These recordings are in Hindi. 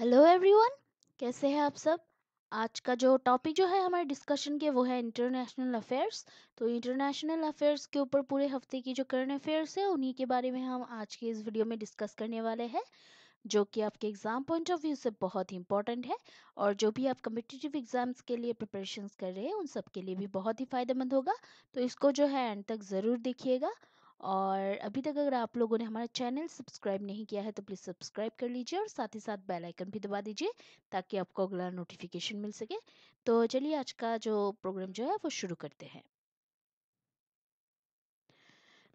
हेलो एवरीवन कैसे हैं आप सब आज का जो टॉपिक जो है हमारे डिस्कशन के वो है इंटरनेशनल अफेयर्स तो इंटरनेशनल अफेयर्स के ऊपर पूरे हफ्ते की जो करंट अफेयर्स है उन्हीं के बारे में हम आज के इस वीडियो में डिस्कस करने वाले हैं जो कि आपके एग्ज़ाम पॉइंट ऑफ व्यू से बहुत ही इंपॉर्टेंट है और जो भी आप कम्पिटिटिव एग्ज़ाम्स के लिए प्रिपरेशन कर रहे हैं उन सब के लिए भी बहुत ही फ़ायदेमंद होगा तो इसको जो है एंड तक ज़रूर देखिएगा और अभी तक अगर आप लोगों ने हमारा चैनल सब्सक्राइब नहीं किया है तो प्लीज़ सब्सक्राइब कर लीजिए और साथ ही साथ बेल आइकन भी दबा दीजिए ताकि आपको अगला नोटिफिकेशन मिल सके तो चलिए आज का जो प्रोग्राम जो है वो शुरू करते हैं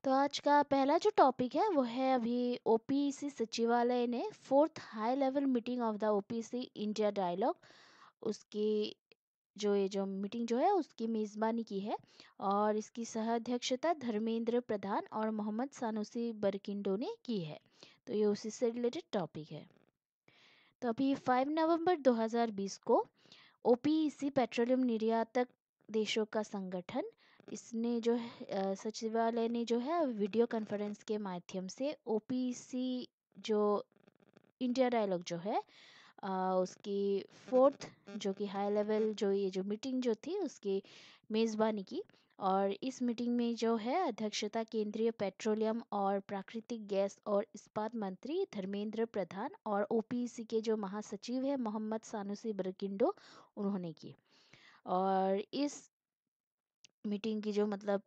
तो आज का पहला जो टॉपिक है वो है अभी ओपीसी सचिवालय ने fourth high level meeting of the OPC India dialogue उसकी जो ये जो मीटिंग जो है उसकी मेज़बानी की है और इसकी सह अध्यक्षता धर्मेंद्र प्रधान और मोहम्मद सानुसी बरकिंडो ने की है तो ये उसी से रिलेटेड टॉपिक है तो अभी 5 नवंबर 2020 को ओ पेट्रोलियम निर्यातक देशों का संगठन इसने जो है सचिवालय ने जो है वीडियो कॉन्फ्रेंस के माध्यम से ओ जो इंडिया डायलॉग जो है उसकी फोर्थ जो कि हाई लेवल जो ये जो मीटिंग जो थी उसकी मेज़बानी की और इस मीटिंग में जो है अध्यक्षता केंद्रीय पेट्रोलियम और प्राकृतिक गैस और इस्पात मंत्री धर्मेंद्र प्रधान और ओपीसी के जो महासचिव है मोहम्मद सानुसी बरकिंडो उन्होंने की और इस मीटिंग की जो मतलब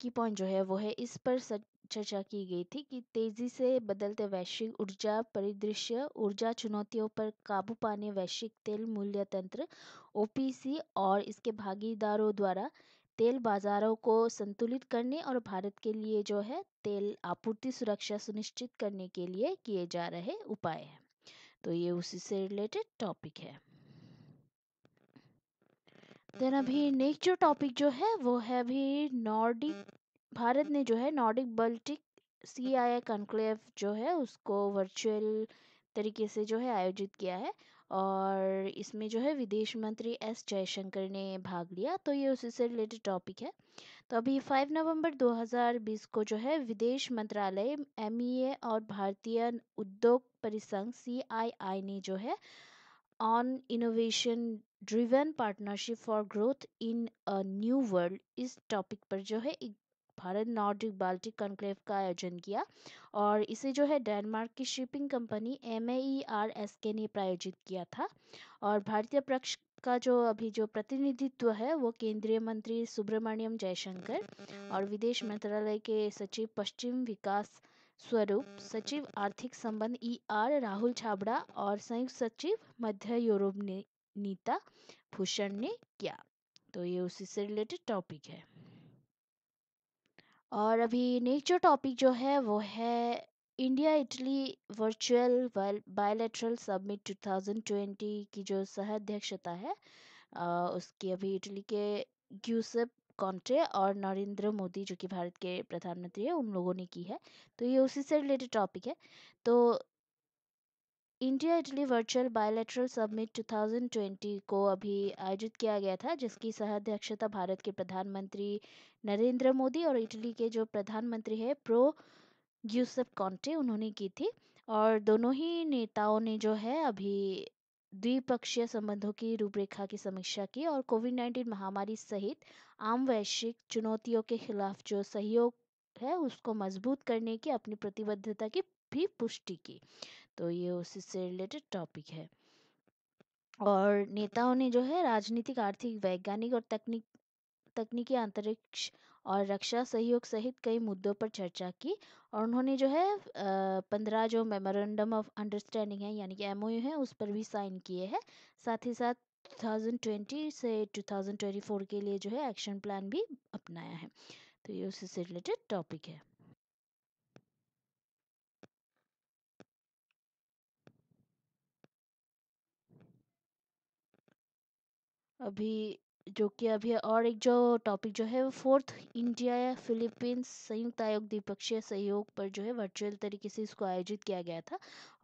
की पॉइंट जो है वो है इस पर सच चर्चा की गई थी कि तेजी से बदलते वैश्विक ऊर्जा परिदृश्य ऊर्जा चुनौतियों पर काबू पाने वैश्विक तेल मूल्य तंत्र ओ और इसके भागीदारों द्वारा तेल बाजारों को संतुलित करने और भारत के लिए जो है तेल आपूर्ति सुरक्षा सुनिश्चित करने के लिए किए जा रहे उपाय हैं तो ये उसी से रिलेटेड टॉपिक है देन अभी नेक्स्ट जो टॉपिक जो है वो है अभी नॉर्डिक भारत ने जो है नॉर्डिक बल्टिक सी आई आई कॉन्क्लेव जो है उसको वर्चुअल तरीके से जो है आयोजित किया है और इसमें जो है विदेश मंत्री एस जयशंकर ने भाग लिया तो ये उसी से रिलेटेड टॉपिक है तो अभी 5 नवंबर 2020 को जो है विदेश मंत्रालय एम और भारतीय उद्योग परिसंघ सी ने जो है on innovation driven partnership for growth in a new world इस टॉपिक पर जो है एक भारत नॉर्डिक बाल्टिक कॉन्क्लेव का आयोजन किया और इसे जो है डेनमार्क की shipping company M E R S K ने प्रायोजित किया था और भारतीय पक्ष का जो अभी जो प्रतिनिधित्व है वो केंद्रीय मंत्री सुब्रमण्यम जयशंकर और विदेश मंत्रालय के सचिव पश्चिम विकास स्वरूप सचिव आर्थिक संबंध E e R Rahul Chhabra और संयुक्त सचिव मध्य यूरोप ने नीता भूषण ने किया तो ये उसी से रिलेटेड टॉपिक है और अभी नेक्स्ट जो टॉपिक जो है वो है India Italy virtual bilateral summit 2020 की जो सह अध्यक्षता है उसकी अभी इटली के ग्यूसेप कॉन्टे और नरेंद्र मोदी जो कि भारत के प्रधानमंत्री है उन लोगों ने की है तो ये उसी से रिलेटेड टॉपिक है तो India Italy virtual bilateral summit 2020 को अभी आयोजित किया गया था जिसकी सह अध्यक्षता भारत के प्रधानमंत्री नरेंद्र मोदी और इटली के जो प्रधानमंत्री है प्रो यूसफ कॉन्टे उन्होंने की थी और दोनों ही नेताओं ने जो है अभी द्विपक्षीय संबंधों की रूपरेखा की समीक्षा की और कोविड नाइन्टीन महामारी सहित आम वैश्विक चुनौतियों के खिलाफ जो सहयोग है उसको मजबूत करने की अपनी प्रतिबद्धता की भी पुष्टि की तो ये उसी से रिलेटेड टॉपिक है और नेताओं ने जो है राजनीतिक आर्थिक वैज्ञानिक और तकनीक तकनीकी अंतरिक्ष और रक्षा सहयोग सहित कई मुद्दों पर चर्चा की और उन्होंने जो है पंद्रह जो मेमोरेंडम ऑफ अंडरस्टैंडिंग है यानी कि एम है उस पर भी साइन किए हैं साथ ही साथ 2020 से 2024 के लिए जो है एक्शन प्लान भी अपनाया है तो ये उससे रिलेटेड टॉपिक है अभी जो कि अभी और एक जो टॉपिक जो है वो फोर्थ इंडिया या फिलीपींस संयुक्त आयोग द्विपक्षीय सहयोग पर जो है वर्चुअल तरीके से इसको आयोजित किया गया था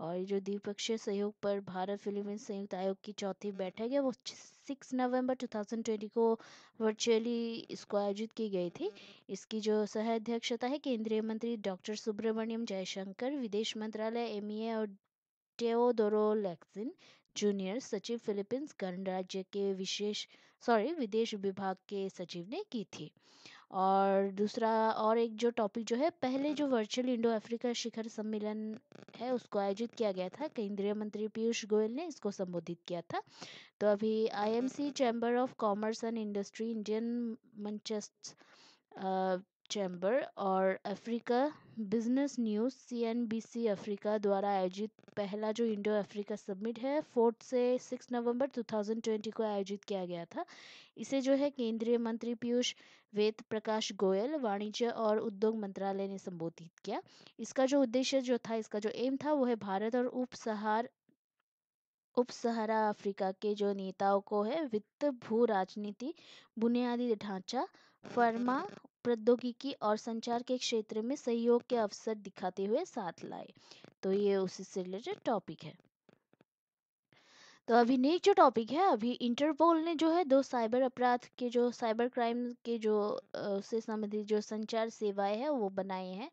और जो द्विपक्षीय सहयोग पर भारत फिलीपींस संयुक्त आयोग की चौथी बैठक है वो सिक्स नवंबर 2020 को वर्चुअली इसको आयोजित की गई थी इसकी जो सह अध्यक्षता है केंद्रीय मंत्री डॉक्टर सुब्रमण्यम जयशंकर विदेश मंत्रालय एम e और टेओदोरो लैक्सिन जूनियर सचिव फिलीपींस गणराज्य के विशेष सॉरी विदेश विभाग के सचिव ने की थी और दूसरा और एक जो टॉपिक जो है पहले जो वर्चुअल इंडो अफ्रीका शिखर सम्मेलन है उसको आयोजित किया गया था केंद्रीय मंत्री पीयूष गोयल ने इसको संबोधित किया था तो अभी IMC chamber of commerce and industry Indian merchants chamber और Africa business news CNBC Africa द्वारा आयोजित पहला जो इंडो अफ्रीका सबमिट है फोर्थ से सिक्स नवंबर 2020 को आयोजित किया गया था इसे जो है केंद्रीय मंत्री पीयूष वेद प्रकाश गोयल वाणिज्य और उद्योग मंत्रालय ने संबोधित किया इसका जो उद्देश्य जो था इसका जो एम था वो है भारत और उपसहार उप सहारा अफ्रीका के जो नेताओं को है वित्त भू राजनीति बुनियादी ढांचा फर्मा प्रौद्योगिकी और संचार के क्षेत्र में सहयोग के अवसर दिखाते हुए साथ लाए तो ये उससे रिलेटेड टॉपिक है तो अभी नेक्स्ट जो टॉपिक है अभी इंटरपोल ने जो है दो साइबर अपराध के जो साइबर क्राइम के जो उससे संबंधित जो संचार सेवाएं है वो बनाए हैं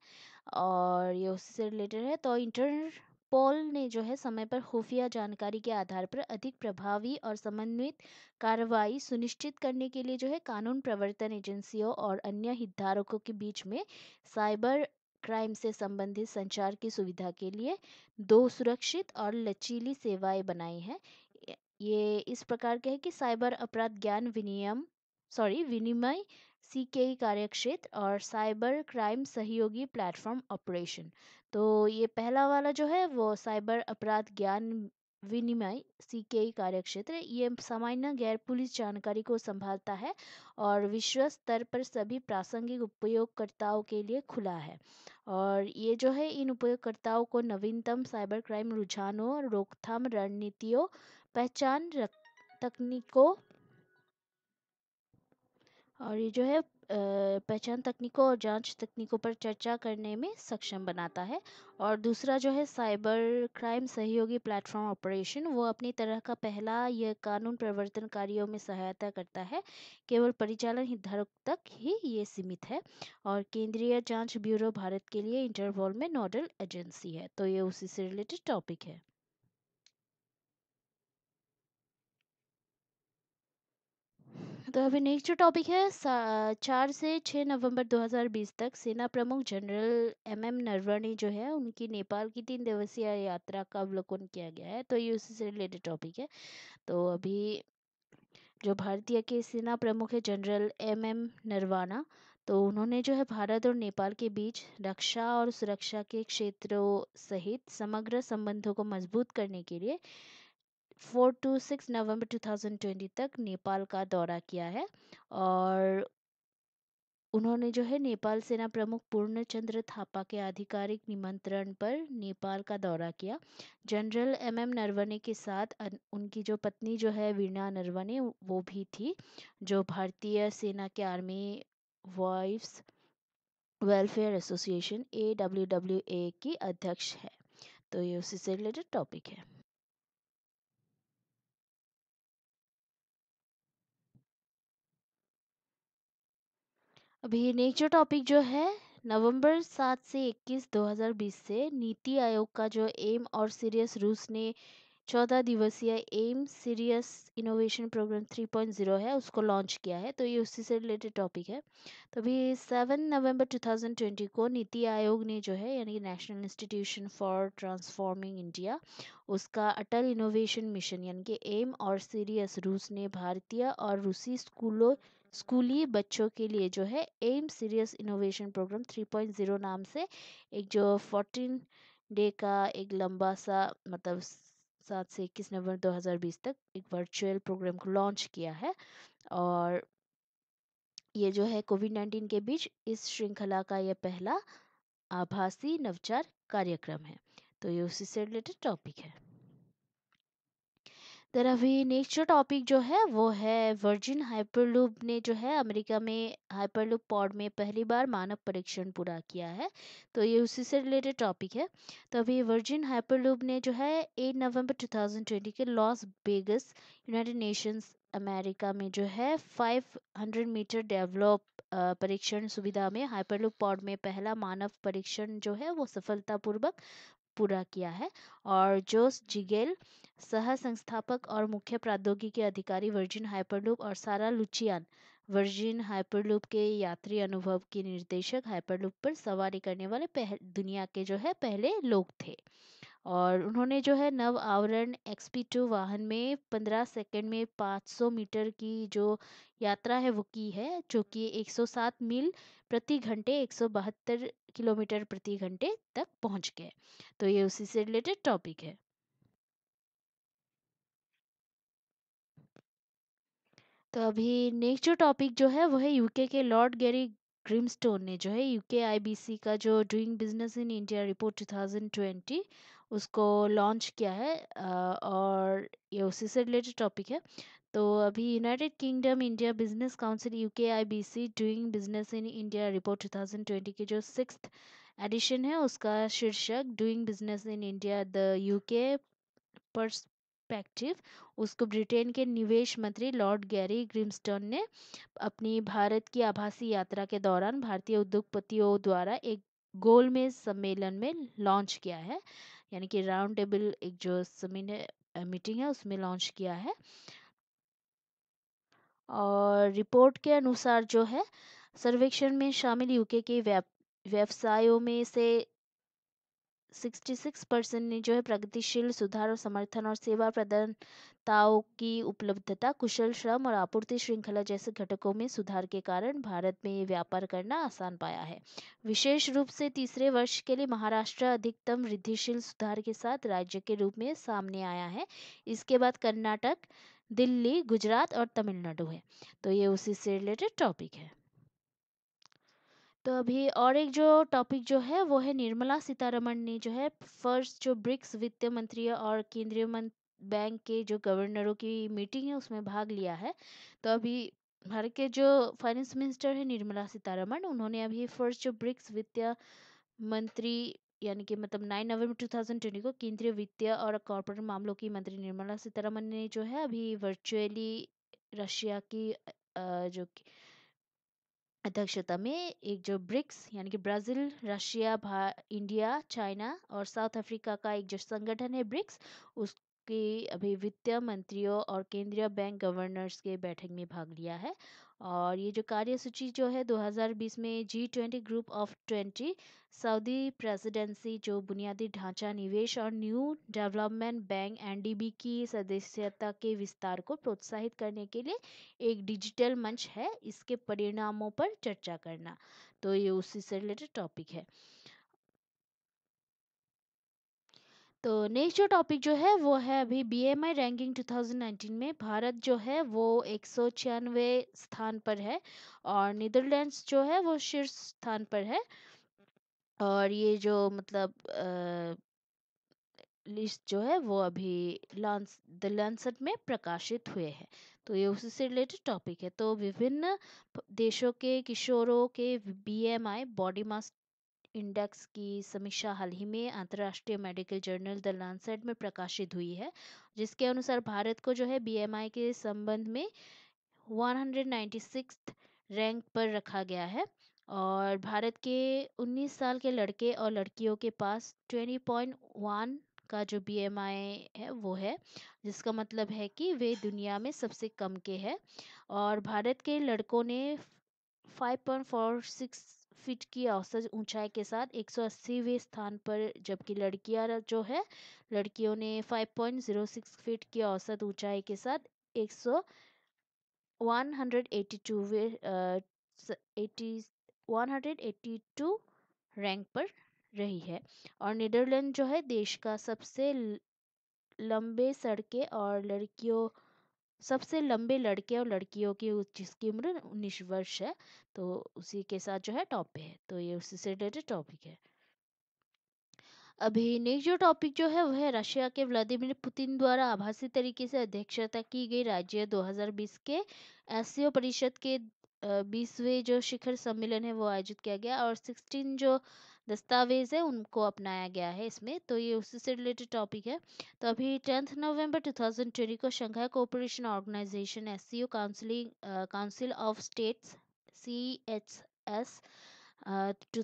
और ये उससे रिलेटेड है तो इंटर पॉल ने जो है समय पर खुफिया जानकारी के आधार पर अधिक प्रभावी और समन्वित कार्रवाई सुनिश्चित करने के लिए जो है कानून प्रवर्तन एजेंसियों और अन्य हितधारकों के बीच में साइबर क्राइम से संबंधित संचार की सुविधा के लिए दो सुरक्षित और लचीली सेवाएं बनाई हैं ये इस प्रकार के है कि साइबर अपराध ज्ञान विनियम सॉरी विनिमय सी के कार्यक्षेत्र और साइबर क्राइम सहयोगी प्लेटफॉर्म ऑपरेशन तो ये पहला वाला जो है वो साइबर अपराध ज्ञान विनिमय सी के सीकेई कार्यक्षेत्र ये सामान्य गैर पुलिस जानकारी को संभालता है और विश्व स्तर पर सभी प्रासंगिक उपयोगकर्ताओं के लिए खुला है और ये जो है इन उपयोगकर्ताओं को नवीनतम साइबर क्राइम रुझानों रोकथाम रणनीतियों पहचान तकनीकों और ये जो है पहचान तकनीकों और जाँच तकनीकों पर चर्चा करने में सक्षम बनाता है और दूसरा जो है साइबर क्राइम सहयोगी प्लेटफॉर्म ऑपरेशन वो अपनी तरह का पहला यह कानून प्रवर्तन कार्यों में सहायता करता है केवल परिचालन हितधारक तक ही ये सीमित है और केंद्रीय जाँच ब्यूरो भारत के लिए इंटरवॉल में नोडल एजेंसी है तो ये उसी से रिलेटेड टॉपिक है तो अभी नेक्स्ट जो टॉपिक है चार से छः नवंबर 2020 तक सेना प्रमुख जनरल एम एम नरवणे जो है उनकी नेपाल की तीन दिवसीय यात्रा का अवलोकन किया गया है तो ये उसी से रिलेटेड टॉपिक है तो अभी जो भारतीय के सेना प्रमुख है जनरल एम एम नरवाना तो उन्होंने जो है भारत और नेपाल के बीच रक्षा और सुरक्षा के क्षेत्रों सहित समग्र संबंधों को मजबूत करने के लिए फोर टू सिक्स नवंबर ट्वेंटी तक नेपाल का दौरा किया है और उन्होंने जो है नेपाल सेना प्रमुख पूर्णचंद्र थापा के आधिकारिक निमंत्रण पर नेपाल का दौरा किया जनरल एम एम नरवणे के साथ उनकी जो पत्नी जो है वीणा नरवणे वो भी थी जो भारतीय सेना के army wives welfare association A W W A की अध्यक्ष है तो ये उसी से रिलेटेड टॉपिक है अभी नेक्स्ट टॉपिक जो है नवंबर सात से इक्कीस 2020 से नीति आयोग का जो एम और सीरियस रूस ने चौदह दिवसीय एम सीरियस इनोवेशन प्रोग्राम 3.0 है उसको लॉन्च किया है तो ये उसी से रिलेटेड टॉपिक है तो अभी सेवन नवंबर 2020 को नीति आयोग ने जो है यानी national institution for transforming India उसका अटल इनोवेशन मिशन यानी कि एम और सीरियस रूस ने भारतीय और रूसी स्कूलों स्कूली बच्चों के लिए जो है AIM Sirius innovation programme three point zero नाम से एक जो फोर्टीन डे का एक लंबा सा मतलब सात से इक्कीस नवंबर 2020 तक एक वर्चुअल प्रोग्राम को लॉन्च किया है और ये जो है कोविड नाइन्टीन के बीच इस श्रृंखला का यह पहला आभासी नवचार कार्यक्रम है तो ये उसी से रिलेटेड टॉपिक है दर अभी नेक्स्ट जो टॉपिक जो है वो है वर्जिन हाइपरलूप ने जो है अमेरिका में हाइपरलूप पॉड में पहली बार मानव परीक्षण पूरा किया है तो ये उसी से रिलेटेड टॉपिक है तो अभी वर्जिन हाइपरलूप ने जो है एट नवंबर 2020 के Las Vegas United Nations America में जो है 500 मीटर डेवलप परीक्षण सुविधा में हाइपरलूप पॉड में पहला मानव परीक्षण जो है वो सफलतापूर्वक पूरा किया है और जोस जिगेल सह संस्थापक और मुख्य प्रौद्योगिकी अधिकारी वर्जिन हाइपरलूप और सारा लुचियान वर्जिन हाइपरलूप के यात्री अनुभव के निर्देशक हाइपरलूप पर सवारी करने वाले पह, दुनिया के जो है पहले लोग थे और उन्होंने जो है नव आवरण एक्स टू वाहन में पंद्रह सेकेंड में पाँच मीटर की जो यात्रा है वो की है जो कि एक सौ सात मील प्रति घंटे एक सौ बहत्तर किलोमीटर प्रति घंटे तक पहुंच गए तो ये उसी से रिलेटेड टॉपिक है तो अभी नेक्स्ट जो टॉपिक जो है वो है यूके के लॉर्ड गैरी ग्रिमस्टोन ने जो है यूके आईबीसी का जो doing business in India report 2020 उसको लॉन्च किया है और ये उसी से रिलेटेड टॉपिक है तो अभी United Kingdom India business council UK C doing business in India report two thousand twenty की जो सिक्स एडिशन है उसका शीर्षक doing business in India the U K perspective उसको ब्रिटेन के निवेश मंत्री लॉर्ड गैरी ग्रिमस्टोन ने अपनी भारत की आभासी यात्रा के दौरान भारतीय उद्योगपतियों द्वारा एक गोलमेज सम्मेलन में लॉन्च किया है यानी कि राउंड टेबल एक जो मीटिंग है उसमें लॉन्च किया है और रिपोर्ट के अनुसार जो है सर्वेक्षण में शामिल यूके के व्यवसायों में से सिक्सटी सिक्स परसेंट ने जो है प्रगतिशील सुधार और समर्थन और सेवा प्रदाताओं की उपलब्धता कुशल श्रम और आपूर्ति श्रृंखला जैसे घटकों में सुधार के कारण भारत में ये व्यापार करना आसान पाया है विशेष रूप से तीसरे वर्ष के लिए महाराष्ट्र अधिकतम वृद्धिशील सुधार के साथ राज्य के रूप में सामने आया है इसके बाद कर्नाटक दिल्ली गुजरात और तमिलनाडु है तो ये उसी से रिलेटेड टॉपिक है तो अभी और एक जो टॉपिक जो है वो है निर्मला सीतारमण ने जो है फर्स्ट जो ब्रिक्स वित्त मंत्री और केंद्रीय बैंक के जो गवर्नरों की मीटिंग है उसमें भाग लिया है तो अभी भारत के जो फाइनेंस मिनिस्टर है निर्मला सीतारमण उन्होंने अभी फर्स्ट जो ब्रिक्स वित्त मंत्री यानी कि मतलब 9 नवंबर 2020 को केंद्रीय वित्त और कॉर्पोरेट मामलों की मंत्री निर्मला सीतारमण ने जो है अभी वर्चुअली रशिया की जो जो अध्यक्षता में एक जो ब्रिक्स यानी कि ब्राज़ील रशिया इंडिया चाइना और साउथ अफ्रीका का एक जो संगठन है ब्रिक्स उस अभी वित्त मंत्रियों और केंद्रीय बैंक गवर्नर्स के बैठक में भाग लिया है और ये जो कार्यसूची जो है 2020 में G twenty group of twenty Saudi presidency जो बुनियादी ढांचा निवेश और न्यू डेवलपमेंट बैंक एनडीबी की सदस्यता के विस्तार को प्रोत्साहित करने के लिए एक डिजिटल मंच है इसके परिणामों पर चर्चा करना तो ये उसी से रिलेटेड टॉपिक है तो नेक्स्ट जो टॉपिक जो है वो है अभी बीएमआई रैंकिंग 2019 में भारत जो है वो एक स्थान पर है और नीदरलैंड्स जो है वो शीर्ष स्थान पर है और ये जो मतलब आ, लिस्ट जो है वो अभी लांस द लैंसट में प्रकाशित हुए हैं तो ये उसी से रिलेटेड टॉपिक है तो विभिन्न देशों के किशोरों के बीएमआई बॉडी मास इंडेक्स की समीक्षा हाल ही में अंतर्राष्ट्रीय मेडिकल जर्नल द लानसेट में प्रकाशित हुई है जिसके अनुसार भारत को जो है बीएमआई के संबंध में वन रैंक पर रखा गया है और भारत के 19 साल के लड़के और लड़कियों के पास 20.1 का जो बी है वो है जिसका मतलब है कि वे दुनिया में सबसे कम के है और भारत के लड़कों ने 5.46 फीट की औसत ऊंचाई के साथ एक सौ स्थान पर जबकि लड़कियां जो है लड़कियों ने फाइव पॉइंट फीट की औसत ऊंचाई के साथ एक सौ one hundred one hundred eighty two rank पर रही है और नीदरलैंड जो है देश का सबसे लंबे सड़कें और लड़कियों सबसे लंबे लड़के और लड़कियों की जिसकी उम्र उन्नीस वर्ष है तो उसी के साथ जो है टॉप पे है तो ये उसी से रिलेटेड टॉपिक है अभी नेक्स्ट जो टॉपिक जो है वह है रशिया के व्लादिमीर पुतिन द्वारा आभासी तरीके से अध्यक्षता की गई राज्य 2020 के एससीओ परिषद के बीसवें जो शिखर सम्मेलन है वो आयोजित किया गया और सिक्सटीन जो दस्तावेज़ है उनको अपनाया गया है इसमें तो ये उसी से रिलेटेड टॉपिक है तो अभी टेंथ नवंबर 2020 को Shanghai cooperation organisation S C counselling council of states C H S two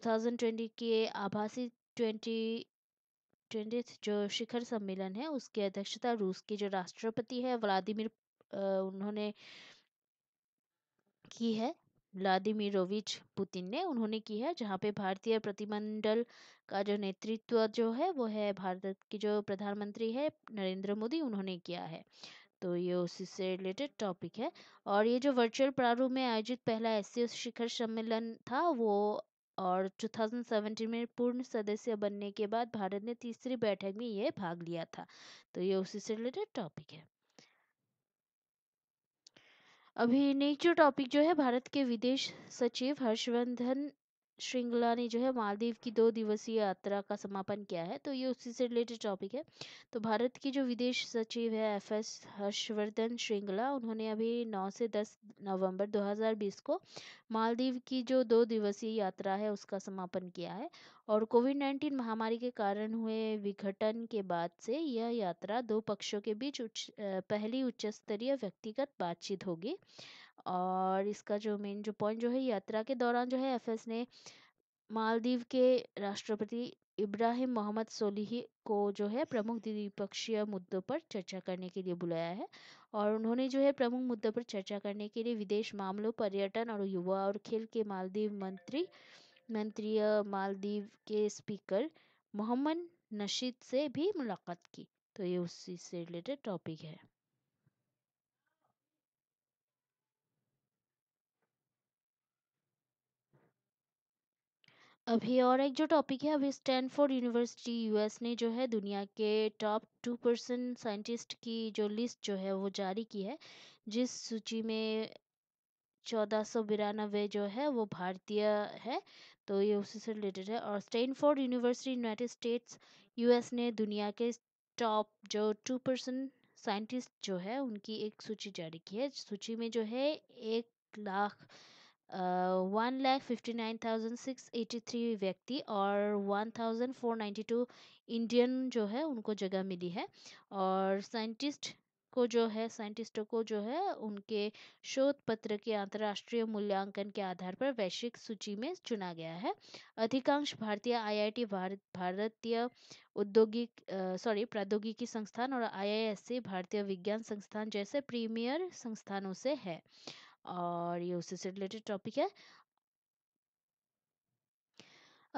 के आभासी ट्वेंटी जो शिखर सम्मेलन है उसकी अध्यक्षता रूस के जो राष्ट्रपति है व्लादिमिर उन्होंने की है व्लादिमिरोविच पुतिन ने उन्होंने की है जहाँ पे भारतीय प्रतिमंडल का जो नेतृत्व जो है वो है भारत की जो प्रधानमंत्री है नरेंद्र मोदी उन्होंने किया है तो ये उसी से रिलेटेड टॉपिक है और ये जो वर्चुअल प्रारूप में आयोजित पहला एस शिखर सम्मेलन था वो और 2017 में पूर्ण सदस्य बनने के बाद भारत ने तीसरी बैठक में ये भाग लिया था तो ये उसी से रिलेटेड टॉपिक है अभी जो टॉपिक जो है भारत के विदेश सचिव हर्षवर्धन श्रृंगला ने जो है मालदीव की दो दिवसीय यात्रा का समापन किया है तो ये उसी से रिलेटेड टॉपिक है तो भारत की जो विदेश सचिव है एफ एस हर्षवर्धन श्रृंगला उन्होंने अभी 9 से 10 नवंबर 2020 को मालदीव की जो दो दिवसीय यात्रा है उसका समापन किया है और कोविड नाइन्टीन महामारी के कारण हुए विघटन के बाद से यह यात्रा दो पक्षों के बीच उच्च पहली उच्च स्तरीय व्यक्तिगत बातचीत होगी और इसका जो मेन जो पॉइंट जो है यात्रा के दौरान जो है एफएस ने मालदीव के राष्ट्रपति इब्राहिम मोहम्मद सोलिह को जो है प्रमुख द्विपक्षीय मुद्दों पर चर्चा करने के लिए बुलाया है और उन्होंने जो है प्रमुख मुद्दों पर चर्चा करने के लिए विदेश मामलों पर्यटन और युवा और खेल के मालदीव मंत्री मंत्री मालदीव के स्पीकर मोहम्मद नशीद से भी मुलाकात की तो ये उसी से रिलेटेड टॉपिक है अभी और एक जो टॉपिक है अभी स्टैनफोर्ड यूनिवर्सिटी यूएस ने जो है दुनिया के टॉप टू परसेंट साइंटिस्ट की जो लिस्ट जो है वो जारी की है जिस सूची में चौदह सौ बिरानबे जो है वो भारतीय है तो ये उसी से रिलेटेड है और Stanford university United States US ने दुनिया के टॉप जो टू परसेंट साइंटिस्ट जो है उनकी एक सूची जारी की है सूची में जो है एक lakh one lakh fifty nine thousand six eighty three व्यक्ति और one thousand four ninety two Indian जो है उनको जगह मिली है और साइंटिस्ट को जो है साइंटिस्टों को जो है उनके शोध पत्र के अंतर्राष्ट्रीय मूल्यांकन के आधार पर वैश्विक सूची में चुना गया है अधिकांश भारतीय आईआईटी भारत भारतीय औद्योगिक सॉरी प्रौद्योगिकी संस्थान और आईआईएससी भारतीय विज्ञान संस्थान जैसे प्रीमियर संस्थानों से है और ये उससे रिलेटेड टॉपिक है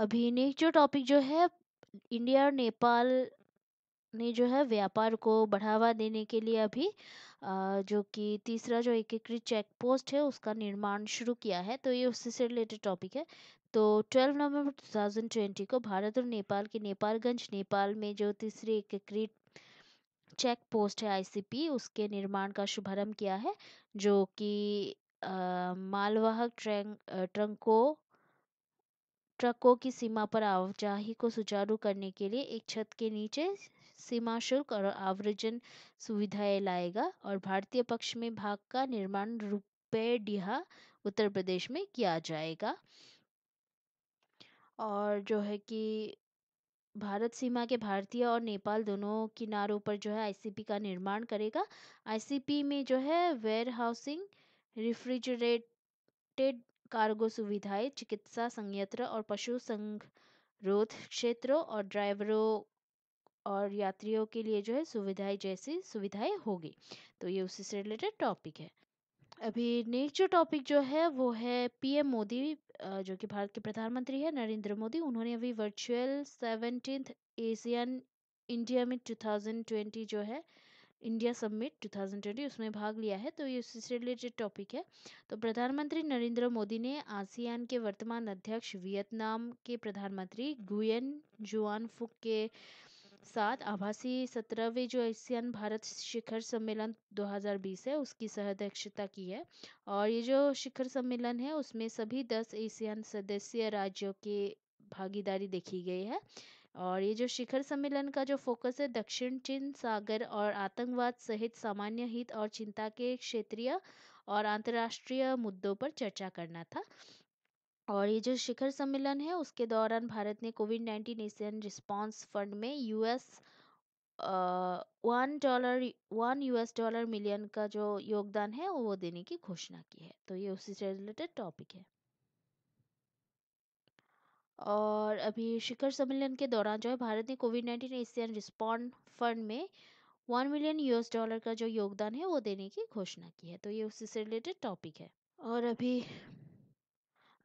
अभी नेक्स्ट जो टॉपिक जो है इंडिया और नेपाल ने जो है व्यापार को बढ़ावा देने के लिए अभी जो कि तीसरा जो एकीकृत चेक पोस्ट है उसका निर्माण शुरू किया है तो ये उससे रिलेटेड टॉपिक है तो 12 नवंबर 2020 को भारत और नेपाल के नेपालगंज नेपाल में जो तीसरी एकीकृत चेक पोस्ट है आईसीपी उसके निर्माण का शुभारंभ किया है जो कि मालवाहक ट्रेन ट्रंकों ट्रकों की सीमा पर आवाजाही को सुचारू करने के लिए एक छत के नीचे सीमा शुल्क और आवर्जन सुविधाएं लाएगा और भारतीय पक्ष में भाग का निर्माण रुपए उत्तर प्रदेश में किया जाएगा और जो है कि भारत सीमा के भारतीय और नेपाल दोनों किनारों पर जो है आईसीपी का निर्माण करेगा आईसीपी में जो है वेयर हाउसिंग रिफ्रिजरेटेड कार्गो सुविधाएं चिकित्सा संयंत्र और पशु संगरोध क्षेत्रों और ड्राइवरों और यात्रियों के लिए जो है सुविधाएं जैसी सुविधाएं होगी तो ये उसी से रिलेटेड टॉपिक है अभी नेक्स्ट जो टॉपिक जो है वो है पीएम मोदी जो कि भारत के प्रधानमंत्री है नरेंद्र मोदी उन्होंने अभी वर्चुअल सेवनटीन एशियन इंडिया में टू जो है इंडिया समिट 2020 उसमें भाग लिया है तो ये उससे रिलेटेड टॉपिक है तो प्रधानमंत्री नरेंद्र मोदी ने आसियान के वर्तमान अध्यक्ष वियतनाम के प्रधानमंत्री गुयन जुआन फुक के साथ आभासी सत्रहवें जो एशियान भारत शिखर सम्मेलन 2020 है उसकी सह अध्यक्षता की है और ये जो शिखर सम्मेलन है उसमें सभी दस एशियान सदस्य राज्यों के भागीदारी देखी गई है और ये जो शिखर सम्मेलन का जो फोकस है दक्षिण चीन सागर और आतंकवाद सहित सामान्य हित और चिंता के क्षेत्रीय और अंतर्राष्ट्रीय मुद्दों पर चर्चा करना था और ये जो शिखर सम्मेलन है उसके दौरान भारत ने COVID nineteen Asian response fund में US one dollar one US dollar million का जो योगदान है वो देने की घोषणा की है तो ये उसी से रिलेटेड टॉपिक है और अभी शिखर सम्मेलन के दौरान जो है भारत ने COVID nineteen Asian respond fund में वन मिलियन यूएस डॉलर का जो योगदान है वो देने की घोषणा की है तो ये उससे रिलेटेड टॉपिक है और अभी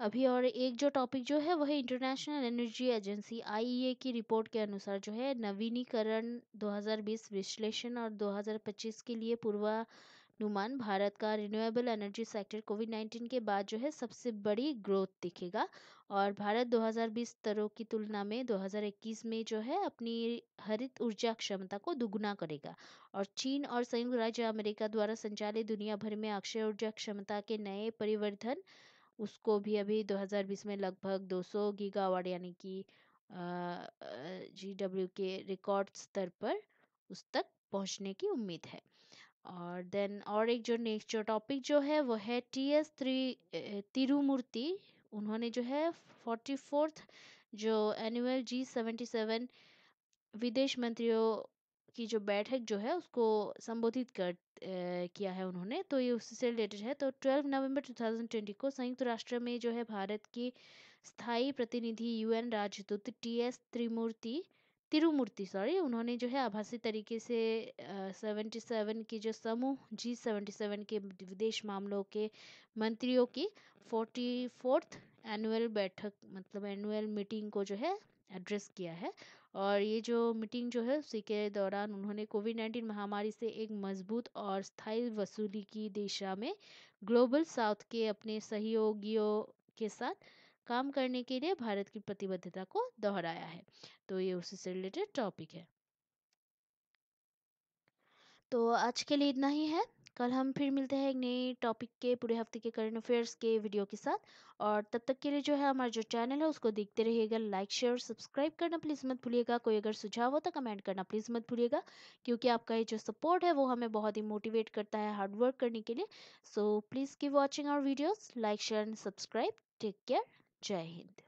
अभी और एक जो टॉपिक जो है वह इंटरनेशनल एनर्जी एजेंसी आईईए की रिपोर्ट के अनुसार जो है नवीनीकरण 2020 विश्लेषण और 2025 के लिए पूर्वा नुमान भारत का renewable energy sector COVID nineteen के बाद जो है सबसे बड़ी ग्रोथ दिखेगा और भारत 2020 स्तरों की तुलना में 2021 में जो है अपनी हरित ऊर्जा क्षमता को दुगुना करेगा और चीन और संयुक्त राज्य अमेरिका द्वारा संचालित दुनिया भर में अक्षय ऊर्जा क्षमता के नए परिवर्धन उसको भी अभी 2020 में लगभग 200 गीगावाट यानी कि जी डब्ल्यू के रिकॉर्ड स्तर पर उस तक पहुंचने की उम्मीद है और देन और एक जो नेक्स्ट जो टॉपिक जो है वो है टी एस त्रि तिरुमूर्ति उन्होंने जो है फोर्टी फोर्थ जो एनुअल जी सेवेंटी सेवन विदेश मंत्रियों की जो बैठक जो है उसको संबोधित कर ए, किया है उन्होंने तो ये उससे रिलेटेड है तो 12 नवंबर 2020 को संयुक्त राष्ट्र में जो है भारत की स्थायी प्रतिनिधि यूएन राजदूत T S Trimurti Tirumurti sorry उन्होंने जो है आभासी तरीके से सेवेंटी सेवन की जो समूह जी सेवेंटी सेवन के विदेश मामलों के मंत्रियों की फोर्टी फोर्थ एनुअल बैठक मतलब एनुअल मीटिंग को जो है एड्रेस किया है और ये जो मीटिंग जो है उसी के दौरान उन्होंने कोविड नाइन्टीन महामारी से एक मजबूत और स्थायी वसूली की दिशा में ग्लोबल साउथ के अपने सहयोगियों के साथ काम करने के लिए भारत की प्रतिबद्धता को दोहराया है तो ये उसी से रिलेटेड टॉपिक है तो आज के लिए इतना ही है कल हम फिर मिलते हैं एक नए टॉपिक के पूरे हफ्ते के करंट अफेयर्स के वीडियो के साथ और तब तक के लिए जो है हमारा जो चैनल है उसको देखते रहिएगा लाइक शेयर सब्सक्राइब करना प्लीज़ मत भूलिएगा कोई अगर सुझाव हो तो कमेंट करना प्लीज़ मत भूलिएगा क्योंकि आपका ये जो सपोर्ट है वो हमें बहुत ही मोटिवेट करता है हार्डवर्क करने के लिए सो प्लीज़ की watching our videos like share and subscribe take care جاهد